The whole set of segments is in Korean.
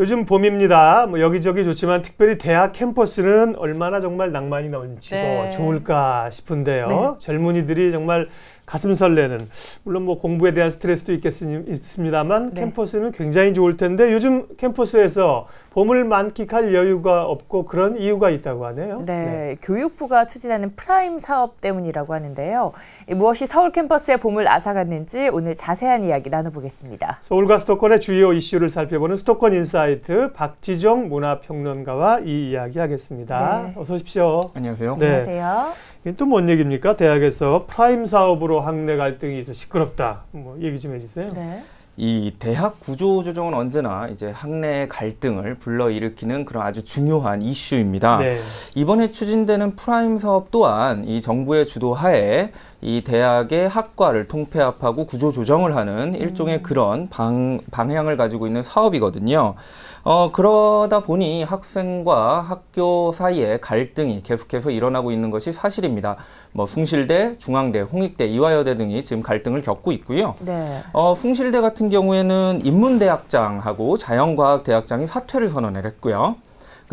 요즘 봄입니다. 뭐 여기저기 좋지만 특별히 대학 캠퍼스는 얼마나 정말 낭만이 넘치고 네. 좋을까 싶은데요. 네. 젊은이들이 정말 가슴 설레는 물론 뭐 공부에 대한 스트레스도 있겠습니다만 네. 캠퍼스는 굉장히 좋을 텐데 요즘 캠퍼스에서 봄을 만끽할 여유가 없고 그런 이유가 있다고 하네요. 네, 네. 교육부가 추진하는 프라임 사업 때문이라고 하는데요. 무엇이 서울 캠퍼스의 봄을 앗아갔는지 오늘 자세한 이야기 나눠보겠습니다. 서울과 수도권의 주요 이슈를 살펴보는 수도권 인사이트 박지정 문화평론가와 이 이야기하겠습니다. 네. 어서 오십시오. 안녕하세요. 네. 안녕하세요. 또뭔 얘기입니까? 대학에서 프라임 사업으로 학내 갈등이 있어 시끄럽다. 뭐 얘기 좀 해주세요. 네. 이 대학 구조 조정은 언제나 이제 학내 갈등을 불러일으키는 그런 아주 중요한 이슈입니다. 네. 이번에 추진되는 프라임 사업 또한 이 정부의 주도하에 이 대학의 학과를 통폐합하고 구조 조정을 하는 일종의 음. 그런 방, 방향을 가지고 있는 사업이거든요. 어, 그러다 보니 학생과 학교 사이에 갈등이 계속해서 일어나고 있는 것이 사실입니다. 뭐 숭실대, 중앙대, 홍익대, 이화여대 등이 지금 갈등을 겪고 있고요. 네. 어, 숭실대 같은 경우에는 인문대학장하고 자연과학대학장이 사퇴를 선언을 했고요.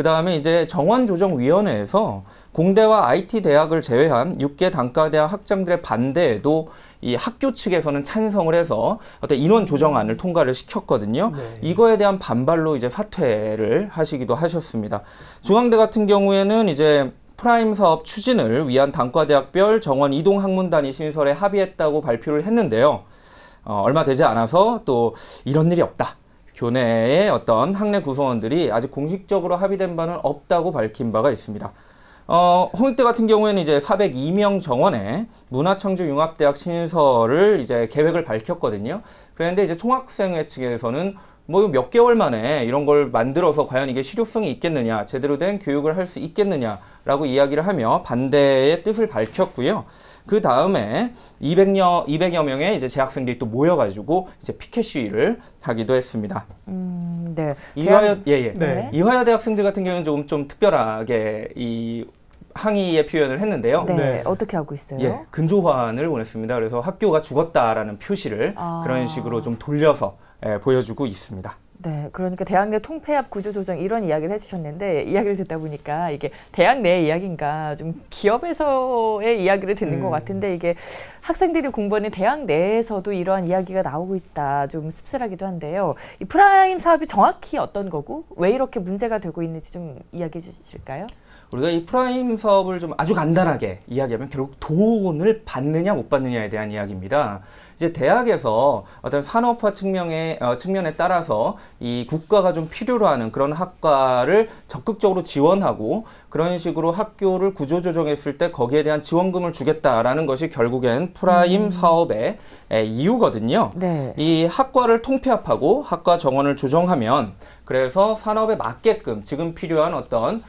그 다음에 이제 정원조정위원회에서 공대와 IT 대학을 제외한 6개 단과대학 학장들의 반대에도 이 학교 측에서는 찬성을 해서 어떤 인원 조정안을 통과를 시켰거든요. 네. 이거에 대한 반발로 이제 사퇴를 하시기도 하셨습니다. 중앙대 같은 경우에는 이제 프라임 사업 추진을 위한 단과대학별 정원 이동 학문단위 신설에 합의했다고 발표를 했는데요. 어, 얼마 되지 않아서 또 이런 일이 없다. 교내의 어떤 학내 구성원들이 아직 공식적으로 합의된 바는 없다고 밝힌 바가 있습니다. 어, 홍익대 같은 경우에는 이제 402명 정원에 문화창조 융합대학 신설을 이제 계획을 밝혔거든요. 그런데 이제 총학생회 측에서는 뭐 몇 개월 만에 이런 걸 만들어서 과연 이게 실효성이 있겠느냐, 제대로 된 교육을 할 수 있겠느냐라고 이야기를 하며 반대의 뜻을 밝혔고요. 그 다음에 200여 200여 명의 이제 재학생들이 또 모여가지고 이제 피켓 시위를 하기도 했습니다. 음, 네. 이화여 예예. 예. 네. 네. 이화여 대학생들 같은 경우는 조금 좀 특별하게 이 항의의 표현을 했는데요. 네, 네, 어떻게 하고 있어요? 예, 근조환을 보냈습니다. 그래서 학교가 죽었다라는 표시를 아. 그런 식으로 좀 돌려서 예, 보여주고 있습니다. 네, 그러니까 대학 내 통폐합 구조 조정 이런 이야기를 해주셨는데 이야기를 듣다 보니까 이게 대학 내 이야기인가 좀 기업에서의 이야기를 듣는 음. 것 네. 같은데 이게 학생들이 공부하는 대학 내에서도 이러한 이야기가 나오고 있다 좀 씁쓸하기도 한데요. 이 프라임 사업이 정확히 어떤 거고 왜 이렇게 문제가 되고 있는지 좀 이야기해 주실까요? 우리가 이 프라임 사업을 좀 아주 간단하게 이야기하면 결국 돈을 받느냐 못 받느냐에 대한 이야기입니다. 이제 대학에서 어떤 산업화 측면에 어, 측면에 따라서 이 국가가 좀 필요로 하는 그런 학과를 적극적으로 지원하고 그런 식으로 학교를 구조조정했을 때 거기에 대한 지원금을 주겠다라는 것이 결국엔 프라임 음. 사업의 이유거든요. 네. 이 학과를 통폐합하고 학과 정원을 조정하면 그래서 산업에 맞게끔 지금 필요한 어떤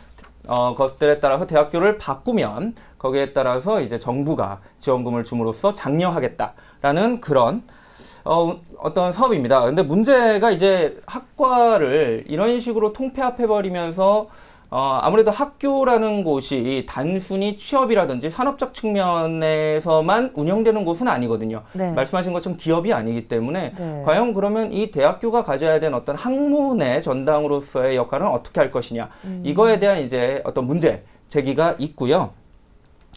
어, 것들에 따라서 대학교를 바꾸면 거기에 따라서 이제 정부가 지원금을 줌으로써 장려하겠다라는 그런 어, 어떤 사업입니다. 근데 문제가 이제 학과를 이런 식으로 통폐합해버리면서 어, 아무래도 학교라는 곳이 단순히 취업이라든지 산업적 측면에서만 운영되는 곳은 아니거든요. 네. 말씀하신 것처럼 기업이 아니기 때문에 네. 과연 그러면 이 대학교가 가져야 되는 어떤 학문의 전당으로서의 역할은 어떻게 할 것이냐 음. 이거에 대한 이제 어떤 문제 제기가 있고요.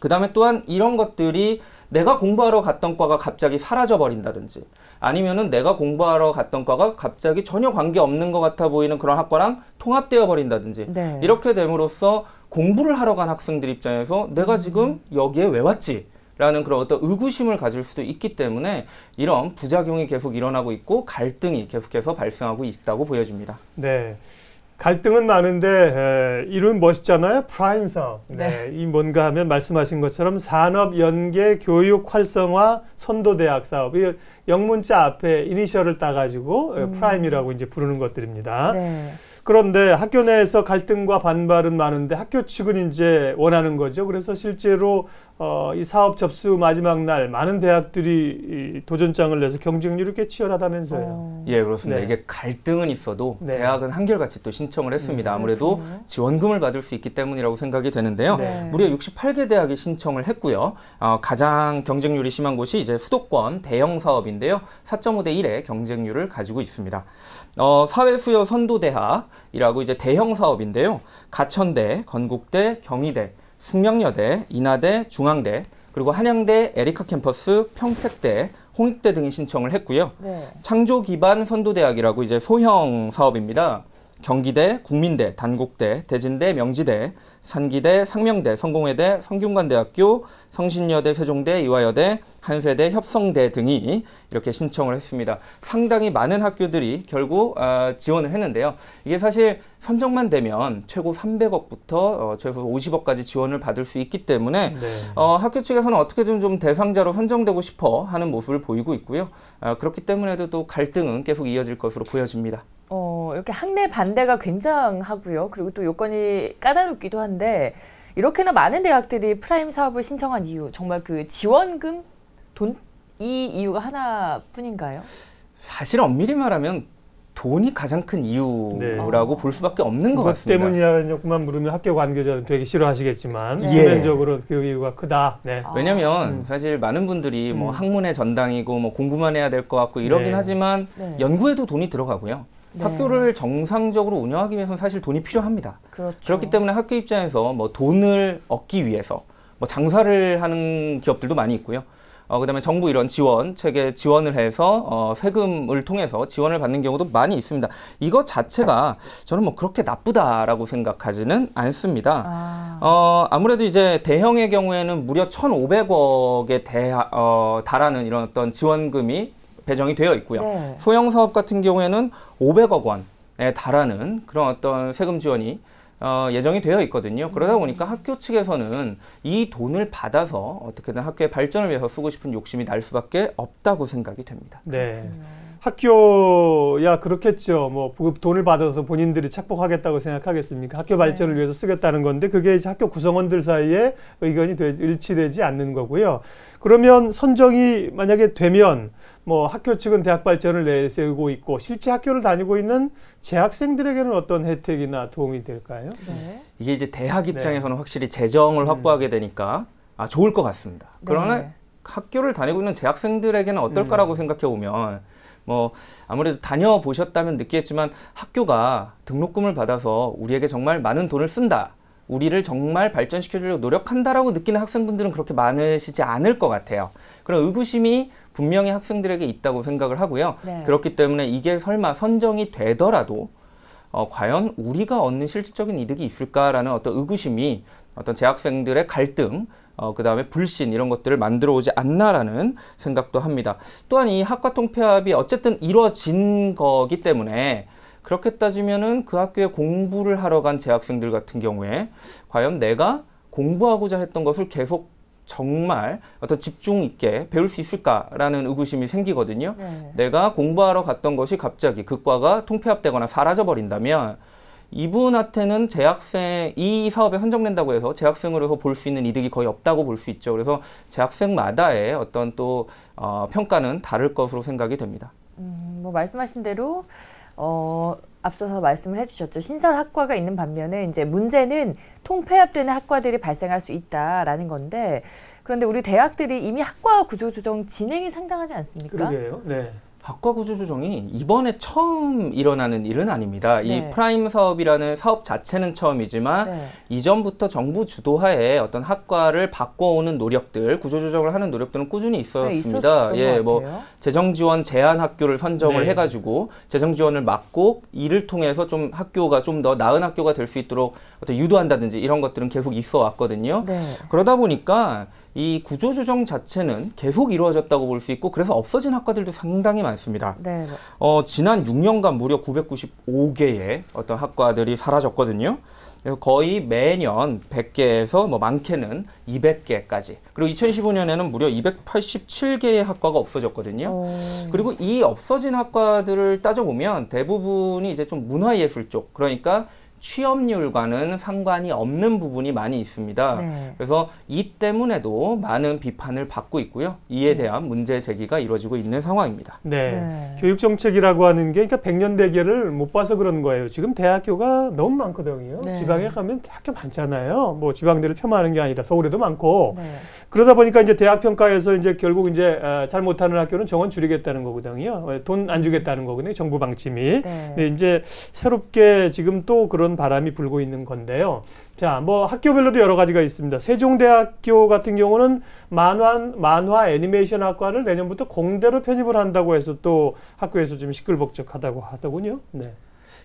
그 다음에 또한 이런 것들이 내가 공부하러 갔던 과가 갑자기 사라져 버린다든지 아니면은 내가 공부하러 갔던 과가 갑자기 전혀 관계없는 것 같아 보이는 그런 학과랑 통합되어 버린다든지 네. 이렇게 됨으로써 공부를 하러 간 학생들 입장에서 내가 음. 지금 여기에 왜 왔지? 라는 그런 어떤 의구심을 가질 수도 있기 때문에 이런 부작용이 계속 일어나고 있고 갈등이 계속해서 발생하고 있다고 보여집니다. 네. 갈등은 많은데 에, 이름 멋있잖아요. 프라임 사업. 네. 네. 이 뭔가 하면 말씀하신 것처럼 산업 연계 교육 활성화 선도 대학 사업. 이 영문자 앞에 이니셜을 따 가지고 음. 프라임이라고 이제 부르는 것들입니다. 네. 그런데 학교 내에서 갈등과 반발은 많은데 학교 측은 이제 원하는 거죠. 그래서 실제로 어, 이 사업 접수 마지막 날 많은 대학들이 도전장을 내서 경쟁률이 이렇게 치열하다면서요. 어. 예, 그렇습니다. 네. 이게 갈등은 있어도 네. 대학은 한결같이 또 신청을 했습니다. 음, 아무래도 그렇군요. 지원금을 받을 수 있기 때문이라고 생각이 되는데요. 네. 무려 68개 대학이 신청을 했고요. 어, 가장 경쟁률이 심한 곳이 이제 수도권 대형 사업인데요. 4.5대 1의 경쟁률을 가지고 있습니다. 어, 사회수요 선도대학이라고 이제 대형 사업인데요. 가천대, 건국대, 경희대, 숙명여대, 인하대, 중앙대, 그리고 한양대, 에리카 캠퍼스, 평택대, 홍익대 등이 신청을 했고요. 네. 창조 기반 선도대학이라고 이제 소형 사업입니다. 경기대, 국민대, 단국대, 대진대, 명지대, 산기대, 상명대, 성공회대, 성균관대학교, 성신여대, 세종대, 이화여대, 한세대, 협성대 등이 이렇게 신청을 했습니다. 상당히 많은 학교들이 결국 어, 지원을 했는데요. 이게 사실 선정만 되면 최고 300억부터 어, 최소 50억까지 지원을 받을 수 있기 때문에 네. 어, 학교 측에서는 어떻게든 좀 대상자로 선정되고 싶어 하는 모습을 보이고 있고요. 어, 그렇기 때문에도 또 갈등은 계속 이어질 것으로 보여집니다. 어, 이렇게 학내 반대가 굉장하고요. 그리고 또 요건이 까다롭기도 한데 이렇게나 많은 대학들이 프라임 사업을 신청한 이유 정말 그 지원금 돈 이 이유가 하나뿐인가요? 사실 엄밀히 말하면 돈이 가장 큰 이유라고 네. 볼 수밖에 없는 것 같습니다. 때문이냐고만 물으면 학교 관계자는 되게 싫어하시겠지만 네. 기본적으로 그 이유가 크다. 네. 아. 왜냐하면 음. 사실 많은 분들이 뭐 음. 뭐 학문의 전당이고 뭐 공부만 해야 될 것 같고 이러긴 네. 하지만 네. 연구에도 돈이 들어가고요. 네. 학교를 정상적으로 운영하기 위해서는 사실 돈이 필요합니다. 그렇죠. 그렇기 때문에 학교 입장에서 뭐 돈을 얻기 위해서 뭐 장사를 하는 기업들도 많이 있고요. 어, 그다음에 정부 이런 지원 책에 지원을 해서 어, 세금을 통해서 지원을 받는 경우도 많이 있습니다. 이것 자체가 저는 뭐 그렇게 나쁘다라고 생각하지는 않습니다. 아. 어, 아무래도 이제 대형의 경우에는 무려 천오백 억에 대, 어, 달하는 이런 어떤 지원금이 배정이 되어 있고요. 네. 소형 사업 같은 경우에는 500억 원에 달하는 그런 어떤 세금 지원이 어, 예정이 되어 있거든요. 그러다 보니까 학교 측에서는 이 돈을 받아서 어떻게든 학교의 발전을 위해서 쓰고 싶은 욕심이 날 수밖에 없다고 생각이 됩니다. 네. 그렇군요. 학교야 그렇겠죠. 뭐 돈을 받아서 본인들이 착복하겠다고 생각하겠습니까? 학교 네. 발전을 위해서 쓰겠다는 건데 그게 이제 학교 구성원들 사이에 의견이 되, 일치되지 않는 거고요. 그러면 선정이 만약에 되면 뭐 학교 측은 대학 발전을 내세우고 있고 실제 학교를 다니고 있는 재학생들에게는 어떤 혜택이나 도움이 될까요? 네. 네. 이게 이제 대학 네. 입장에서는 네. 확실히 재정을 음. 확보하게 되니까 아 좋을 것 같습니다. 그러나 학교를 다니고 있는 재학생들에게는 어떨까라고 음. 생각해 보면 뭐 아무래도 다녀보셨다면 느끼겠지만 학교가 등록금을 받아서 우리에게 정말 많은 돈을 쓴다. 우리를 정말 발전시켜주려고 노력한다라고 느끼는 학생분들은 그렇게 많으시지 않을 것 같아요. 그런 의구심이 분명히 학생들에게 있다고 생각을 하고요. 네. 그렇기 때문에 이게 설마 선정이 되더라도 어, 과연 우리가 얻는 실질적인 이득이 있을까라는 어떤 의구심이 어떤 재학생들의 갈등 어, 그 다음에 불신 이런 것들을 만들어 오지 않나라는 생각도 합니다. 또한 이 학과 통폐합이 어쨌든 이루어진 거기 때문에 그렇게 따지면은 그 학교에 공부를 하러 간 재학생들 같은 경우에 과연 내가 공부하고자 했던 것을 계속 정말 어떤 집중 있게 배울 수 있을까라는 의구심이 생기거든요. 네. 내가 공부하러 갔던 것이 갑자기 극 과가 통폐합되거나 사라져 버린다면 이분한테는 재학생 이 사업에 선정된다고 해서 재학생으로서 볼 수 있는 이득이 거의 없다고 볼 수 있죠. 그래서 재학생마다의 어떤 또 어, 평가는 다를 것으로 생각이 됩니다. 음, 뭐 말씀하신 대로 어, 앞서서 말씀을 해주셨죠. 신설 학과가 있는 반면에 이제 문제는 통폐합되는 학과들이 발생할 수 있다라는 건데 그런데 우리 대학들이 이미 학과 구조 조정 진행이 상당하지 않습니까? 그러게요. 네. 학과 구조 조정이 이번에 처음 일어나는 일은 아닙니다. 네. 이 프라임 사업이라는 사업 자체는 처음이지만 네. 이전부터 정부 주도하에 어떤 학과를 바꿔오는 노력들, 구조 조정을 하는 노력들은 꾸준히 네, 있었습니다. 네, 예, 뭐 재정 지원 제한 학교를 선정을 네. 해가지고 재정 지원을 막고 이를 통해서 좀 학교가 좀 더 나은 학교가 될 수 있도록 어떤 유도한다든지 이런 것들은 계속 있어 왔거든요. 네. 그러다 보니까 이 구조조정 자체는 계속 이루어졌다고 볼 수 있고 그래서 없어진 학과들도 상당히 많습니다. 네. 어, 지난 6년간 무려 995개의 어떤 학과들이 사라졌거든요. 거의 매년 100개에서 뭐 많게는 200개까지. 그리고 2015년에는 무려 287개의 학과가 없어졌거든요. 오. 그리고 이 없어진 학과들을 따져보면 대부분이 이제 좀 문화예술 쪽, 그러니까 취업률과는 상관이 없는 부분이 많이 있습니다. 네. 그래서 이 때문에도 많은 비판을 받고 있고요. 이에 네. 대한 문제 제기가 이루어지고 있는 상황입니다. 네. 네. 교육 정책이라고 하는 게 그러니까 백년 대계를 못 봐서 그런 거예요. 지금 대학교가 너무 많거든요. 네. 지방에 가면 대학교 많잖아요. 뭐 지방대를 폄하하는 게 아니라 서울에도 많고 네. 그러다 보니까 이제 대학 평가에서 이제 결국 이제 아, 잘 못하는 학교는 정원 줄이겠다는 거거든요. 돈 안 주겠다는 거거든요. 정부 방침이. 네. 이제 새롭게 지금 또 그런 바람이 불고 있는 건데요. 자, 뭐 학교별로도 여러 가지가 있습니다. 세종대학교 같은 경우는 만화, 만화 애니메이션 학과를 내년부터 공대로 편입을 한다고 해서 또 학교에서 좀 시끌벅적하다고 하더군요. 네.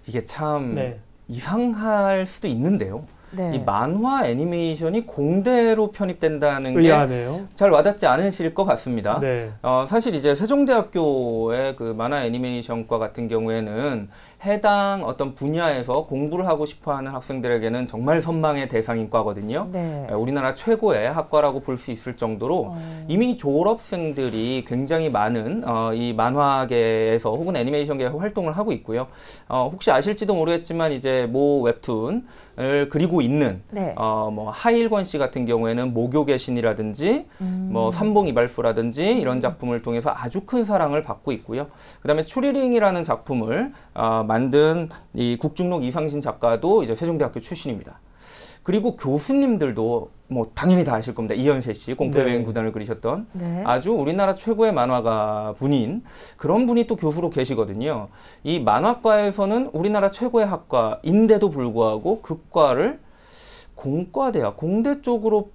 이게 참 네. 이상할 수도 있는데요. 네. 이 만화 애니메이션이 공대로 편입된다는 게 잘 와닿지 않으실 것 같습니다. 네. 어, 사실 이제 세종대학교의 그 만화 애니메이션과 같은 경우에는 해당 어떤 분야에서 공부를 하고 싶어하는 학생들에게는 정말 선망의 대상인 과거든요. 네. 예, 우리나라 최고의 학과라고 볼 수 있을 정도로 어... 이미 졸업생들이 굉장히 많은 어, 이 만화계에서 혹은 애니메이션계에서 활동을 하고 있고요. 어, 혹시 아실지도 모르겠지만 이제 모 웹툰을 그리고 있는 네. 어뭐 하일권 씨 같은 경우에는 목욕의 신이라든지 음. 뭐 삼봉 이발프라든지 이런 작품을 통해서 아주 큰 사랑을 받고 있고요. 그다음에 추리링이라는 작품을 어, 만든 이 국중록 이상신 작가도 이제 세종대학교 출신입니다. 그리고 교수님들도 뭐 당연히 다 아실 겁니다. 이현세 씨, 공포여행 네. 구단을 그리셨던 네. 아주 우리나라 최고의 만화가 분인 그런 분이 또 교수로 계시거든요. 이 만화과에서는 우리나라 최고의 학과인데도 불구하고 극과를 공과대학, 공대 쪽으로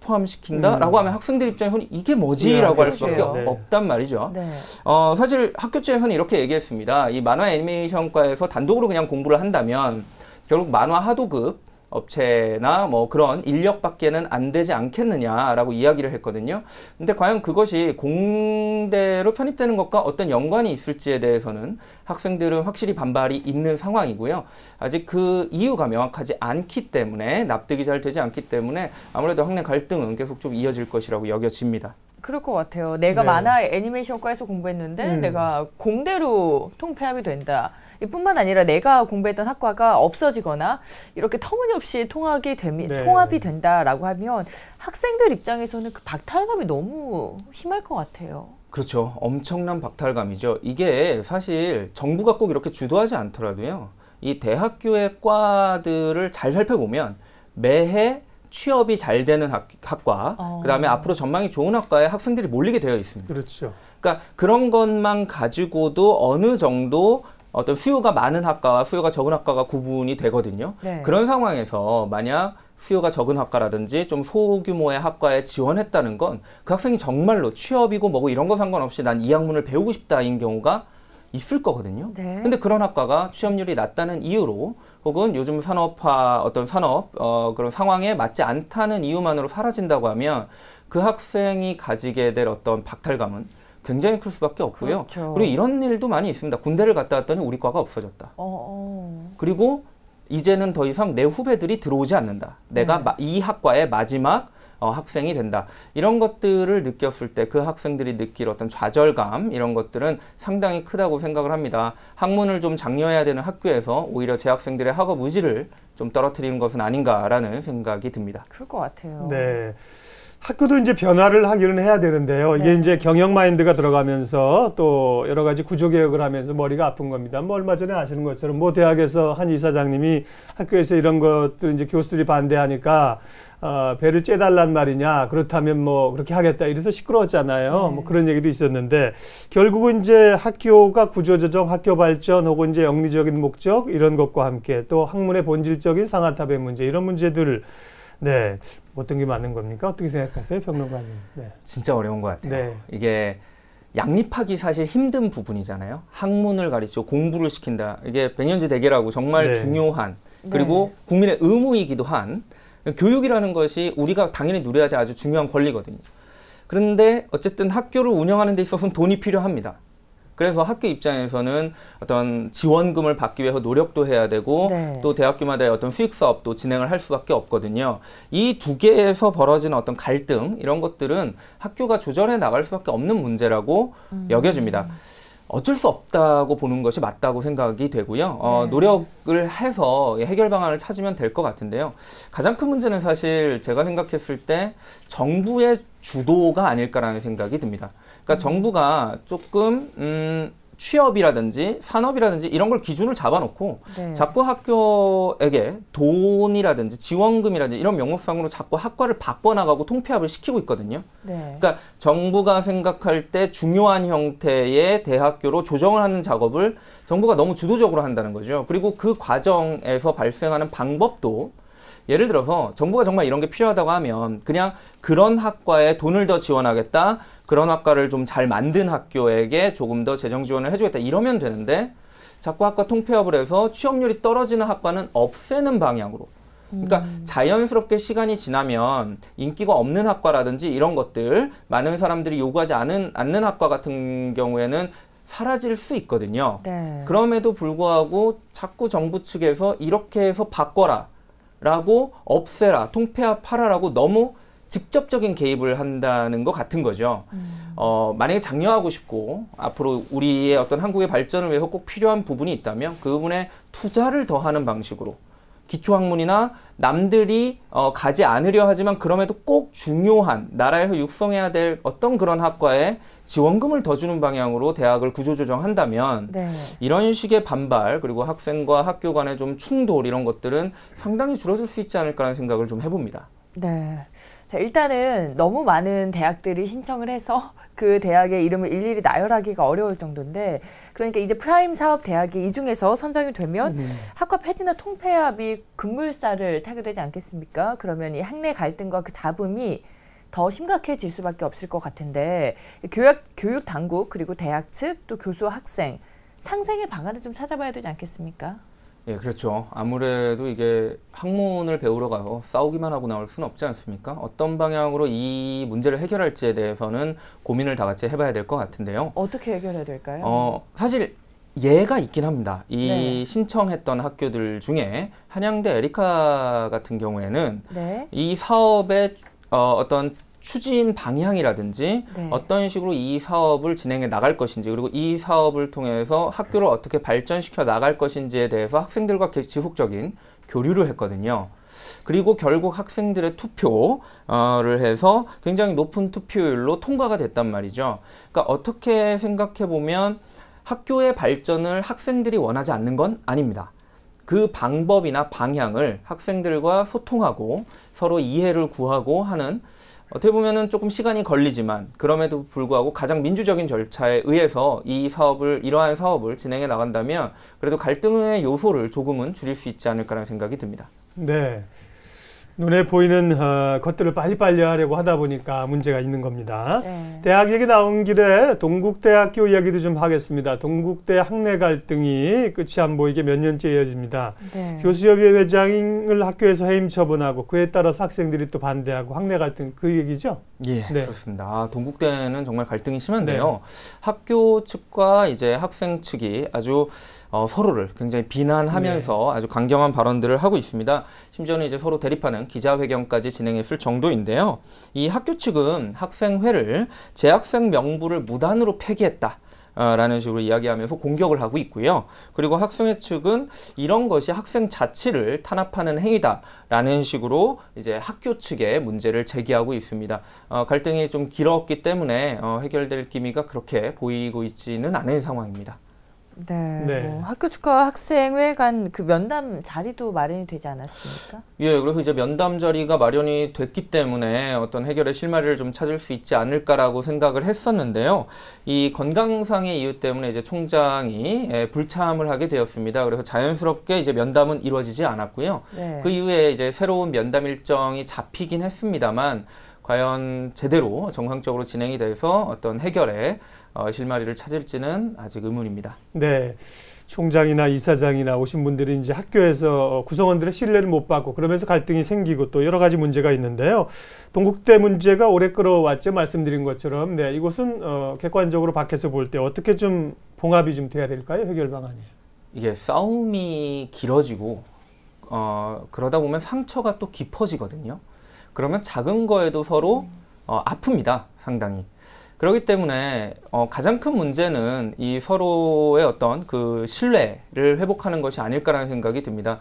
포함시킨다라고 음. 하면 학생들 입장에서는 이게 뭐지라고 네, 할 수밖에 그렇죠. 네. 없단 말이죠. 네. 어, 사실 학교 측에서는 이렇게 얘기했습니다. 이 만화 애니메이션과에서 단독으로 그냥 공부를 한다면 결국 만화 하도급 업체나 뭐 그런 인력밖에는 안 되지 않겠느냐라고 이야기를 했거든요. 근데 과연 그것이 공대로 편입되는 것과 어떤 연관이 있을지에 대해서는 학생들은 확실히 반발이 있는 상황이고요. 아직 그 이유가 명확하지 않기 때문에 납득이 잘 되지 않기 때문에 아무래도 학내 갈등은 계속 좀 이어질 것이라고 여겨집니다. 그럴 것 같아요. 내가 네. 만화 애니메이션과에서 공부했는데 음. 내가 공대로 통폐합이 된다. 뿐만 아니라 내가 공부했던 학과가 없어지거나 이렇게 터무니없이 통합이 되면 네. 통합이 된다라고 하면 학생들 입장에서는 그 박탈감이 너무 심할 것 같아요. 그렇죠. 엄청난 박탈감이죠. 이게 사실 정부가 꼭 이렇게 주도하지 않더라도요. 이 대학교의 과들을 잘 살펴보면 매해 취업이 잘 되는 학, 과 어. 그다음에 앞으로 전망이 좋은 학과에 학생들이 몰리게 되어 있습니다. 그렇죠. 그러니까 그런 것만 가지고도 어느 정도 어떤 수요가 많은 학과와 수요가 적은 학과가 구분이 되거든요. 네. 그런 상황에서 만약 수요가 적은 학과라든지 좀 소규모의 학과에 지원했다는 건 그 학생이 정말로 취업이고 뭐고 이런 거 상관없이 난 이 학문을 배우고 싶다인 경우가 있을 거거든요. 네. 근데 그런 학과가 취업률이 낮다는 이유로 혹은 요즘 산업화 어떤 산업 어, 그런 상황에 맞지 않다는 이유만으로 사라진다고 하면 그 학생이 가지게 될 어떤 박탈감은 굉장히 클 수밖에 없고요. 그렇죠. 그리고 이런 일도 많이 있습니다. 군대를 갔다 왔더니 우리 과가 없어졌다. 어어. 어. 그리고 이제는 더 이상 내 후배들이 들어오지 않는다. 내가 네. 마, 이 학과의 마지막 어, 학생이 된다. 이런 것들을 느꼈을 때 그 학생들이 느낄 어떤 좌절감 이런 것들은 상당히 크다고 생각을 합니다. 학문을 좀 장려해야 되는 학교에서 오히려 재학생들의 학업 의지를 좀 떨어뜨리는 것은 아닌가라는 생각이 듭니다. 그럴 것 같아요. 네. 학교도 이제 변화를 하기는 해야 되는데요. 이게 네. 이제 경영 마인드가 들어가면서 또 여러 가지 구조 개혁을 하면서 머리가 아픈 겁니다. 뭐 얼마 전에 아시는 것처럼 뭐 대학에서 한 이사장님이 학교에서 이런 것들 이제 교수들이 반대하니까 어, 배를 째달란 말이냐 그렇다면 뭐 그렇게 하겠다 이래서 시끄러웠잖아요. 네. 뭐 그런 얘기도 있었는데 결국은 이제 학교가 구조조정, 학교 발전 혹은 이제 영리적인 목적 이런 것과 함께 또 학문의 본질적인 상하탑의 문제 이런 문제들 네 어떤 게 맞는 겁니까? 어떻게 생각하세요, 평론가님? 네. 진짜 어려운 것 같아요. 네. 이게 양립하기 사실 힘든 부분이잖아요. 학문을 가르치고 공부를 시킨다. 이게 백년지 대계라고 정말 네. 중요한 네. 그리고 국민의 의무이기도 한 교육이라는 것이 우리가 당연히 누려야 될 아주 중요한 권리거든요. 그런데 어쨌든 학교를 운영하는 데 있어서는 돈이 필요합니다. 그래서 학교 입장에서는 어떤 지원금을 받기 위해서 노력도 해야 되고 네. 또 대학교마다의 어떤 수익 사업도 진행을 할 수밖에 없거든요. 이 두 개에서 벌어지는 어떤 갈등 이런 것들은 학교가 조절해 나갈 수밖에 없는 문제라고 음. 여겨집니다. 어쩔 수 없다고 보는 것이 맞다고 생각이 되고요. 어, 네. 노력을 해서 해결 방안을 찾으면 될 것 같은데요. 가장 큰 문제는 사실 제가 생각했을 때 정부의 주도가 아닐까라는 생각이 듭니다. 그러니까 음. 정부가 조금 음, 취업이라든지 산업이라든지 이런 걸 기준을 잡아놓고 네. 자꾸 학교에게 돈이라든지 지원금이라든지 이런 명목상으로 자꾸 학과를 바꿔나가고 통폐합을 시키고 있거든요. 네. 그러니까 정부가 생각할 때 중요한 형태의 대학교로 조정을 하는 작업을 정부가 너무 주도적으로 한다는 거죠. 그리고 그 과정에서 발생하는 방법도 예를 들어서 정부가 정말 이런 게 필요하다고 하면 그냥 그런 학과에 돈을 더 지원하겠다. 그런 학과를 좀 잘 만든 학교에게 조금 더 재정 지원을 해주겠다. 이러면 되는데 자꾸 학과 통폐합을 해서 취업률이 떨어지는 학과는 없애는 방향으로 그러니까 음. 자연스럽게 시간이 지나면 인기가 없는 학과라든지 이런 것들 많은 사람들이 요구하지 않은, 않는 학과 같은 경우에는 사라질 수 있거든요. 네. 그럼에도 불구하고 자꾸 정부 측에서 이렇게 해서 바꿔라. 라고 없애라, 통폐합 하라라고 너무 직접적인 개입을 한다는 것 같은 거죠. 음. 어, 만약에 장려하고 싶고 앞으로 우리의 어떤 한국의 발전을 위해서 꼭 필요한 부분이 있다면 그 부분에 투자를 더하는 방식으로 기초학문이나 남들이 어, 가지 않으려 하지만 그럼에도 꼭 중요한 나라에서 육성해야 될 어떤 그런 학과에 지원금을 더 주는 방향으로 대학을 구조조정한다면 네. 이런 식의 반발 그리고 학생과 학교 간의 좀 충돌 이런 것들은 상당히 줄어들 수 있지 않을까라는 생각을 좀 해봅니다. 네. 자, 일단은 너무 많은 대학들이 신청을 해서 그 대학의 이름을 일일이 나열하기가 어려울 정도인데 그러니까 이제 프라임 사업 대학이 이 중에서 선정이 되면 네. 학과 폐지나 통폐합이 급물살을 타게 되지 않겠습니까? 그러면 이 학내 갈등과 그 잡음이 더 심각해질 수밖에 없을 것 같은데 교육 교육 당국 그리고 대학 측 또 교수 학생 상생의 방안을 좀 찾아봐야 되지 않겠습니까? 예, 그렇죠. 아무래도 이게 학문을 배우러 가서 싸우기만 하고 나올 수는 없지 않습니까? 어떤 방향으로 이 문제를 해결할지에 대해서는 고민을 다 같이 해봐야 될 것 같은데요. 어떻게 해결해야 될까요? 어, 사실 예가 있긴 합니다. 이 네. 신청했던 학교들 중에 한양대 에리카 같은 경우에는 네. 이 사업에 어, 어떤 추진 방향이라든지 네. 어떤 식으로 이 사업을 진행해 나갈 것인지 그리고 이 사업을 통해서 학교를 어떻게 발전시켜 나갈 것인지에 대해서 학생들과 지속적인 교류를 했거든요. 그리고 결국 학생들의 투표를 해서 굉장히 높은 투표율로 통과가 됐단 말이죠. 그러니까 어떻게 생각해 보면 학교의 발전을 학생들이 원하지 않는 건 아닙니다. 그 방법이나 방향을 학생들과 소통하고 서로 이해를 구하고 하는 어떻게 보면은 조금 시간이 걸리지만 그럼에도 불구하고 가장 민주적인 절차에 의해서 이 사업을 이러한 사업을 진행해 나간다면 그래도 갈등의 요소를 조금은 줄일 수 있지 않을까라는 생각이 듭니다. 네. 눈에 보이는 어, 것들을 빨리빨리 하려고 하다 보니까 문제가 있는 겁니다. 네. 대학 얘기 나온 길에 동국대학교 이야기도 좀 하겠습니다. 동국대 학내 갈등이 끝이 안 보이게 몇 년째 이어집니다. 네. 교수협의회 회장을 학교에서 해임 처분하고 그에 따라 학생들이 또 반대하고 학내 갈등 그 얘기죠? 예, 네. 그렇습니다. 아, 동국대는 정말 갈등이 심한데요. 네. 학교 측과 이제 학생 측이 아주 어, 서로를 굉장히 비난하면서 네. 아주 강경한 발언들을 하고 있습니다. 심지어는 이제 서로 대립하는 기자회견까지 진행했을 정도인데요. 이 학교 측은 학생회를 재학생 명부를 무단으로 폐기했다. 라는 식으로 이야기하면서 공격을 하고 있고요. 그리고 학생회 측은 이런 것이 학생 자치를 탄압하는 행위다라는 식으로 이제 학교 측의 문제를 제기하고 있습니다. 어, 갈등이 좀 길었기 때문에 어, 해결될 기미가 그렇게 보이고 있지는 않은 상황입니다. 네. 네. 뭐 학교 축하 학생회 관그 면담 자리도 마련이 되지 않았습니까? 예, 그래서 이제 면담 자리가 마련이 됐기 때문에 어떤 해결의 실마리를 좀 찾을 수 있지 않을까라고 생각을 했었는데요. 이 건강상의 이유 때문에 이제 총장이 예, 불참을 하게 되었습니다. 그래서 자연스럽게 이제 면담은 이루어지지 않았고요. 네. 그 이후에 이제 새로운 면담 일정이 잡히긴 했습니다만 과연 제대로 정상적으로 진행이 돼서 어떤 해결에 어, 실마리를 찾을지는 아직 의문입니다. 네. 총장이나 이사장이나 오신 분들이 이제 학교에서 어, 구성원들의 신뢰를 못 받고 그러면서 갈등이 생기고 또 여러 가지 문제가 있는데요. 동국대 문제가 오래 끌어왔죠. 말씀드린 것처럼. 네, 이곳은 어, 객관적으로 밖에서 볼 때 어떻게 좀 봉합이 좀 돼야 될까요? 해결 방안이. 이게 싸움이 길어지고 어, 그러다 보면 상처가 또 깊어지거든요. 그러면 작은 거에도 서로 어, 아픕니다. 상당히. 그렇기 때문에 어, 가장 큰 문제는 이 서로의 어떤 그 신뢰를 회복하는 것이 아닐까라는 생각이 듭니다.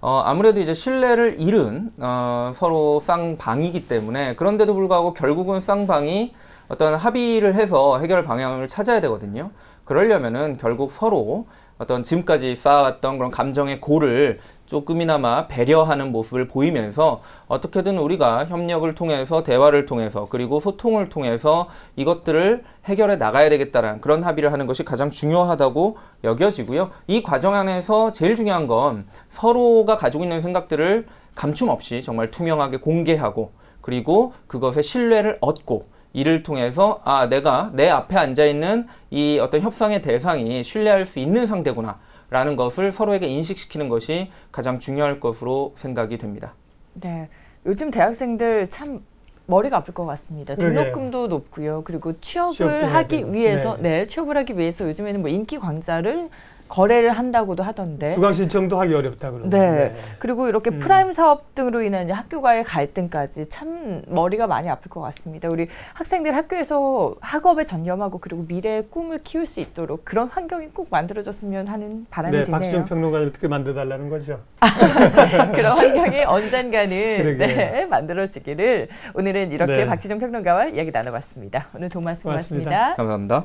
어, 아무래도 이제 신뢰를 잃은 어, 서로 쌍방이기 때문에 그런데도 불구하고 결국은 쌍방이 어떤 합의를 해서 해결 방향을 찾아야 되거든요. 그러려면은 결국 서로 어떤 지금까지 쌓아왔던 그런 감정의 고를 조금이나마 배려하는 모습을 보이면서 어떻게든 우리가 협력을 통해서 대화를 통해서 그리고 소통을 통해서 이것들을 해결해 나가야 되겠다는 그런 합의를 하는 것이 가장 중요하다고 여겨지고요. 이 과정 안에서 제일 중요한 건 서로가 가지고 있는 생각들을 감춤 없이 정말 투명하게 공개하고 그리고 그것에 신뢰를 얻고 이를 통해서 아 내가 내 앞에 앉아 있는 이 어떤 협상의 대상이 신뢰할 수 있는 상대구나 라는 것을 서로에게 인식시키는 것이 가장 중요할 것으로 생각이 됩니다. 네. 요즘 대학생들 참 머리가 아플 것 같습니다. 네, 네. 등록금도 높고요. 그리고 취업을 하기 위해서 네. 네. 취업을 하기 위해서 요즘에는 뭐 인기 강좌를 거래를 한다고도 하던데. 수강 신청도 하기 어렵다 그러고. 네. 네. 그리고 이렇게 음. 프라임 사업 등으로 인한 학교과의 갈등까지 참 머리가 많이 아플 것 같습니다. 우리 학생들 학교에서 학업에 전념하고 그리고 미래의 꿈을 키울 수 있도록 그런 환경이 꼭 만들어졌으면 하는 바람이 네, 드네요. 박수정 평론가님 어떻게 만들어달라는 거죠. 그런 환경이 언젠가는 네, 만들어지기를 오늘은 이렇게 네. 박지정 평론가와 이야기 나눠봤습니다. 오늘 도마스 고 고맙습니다. 감사합니다.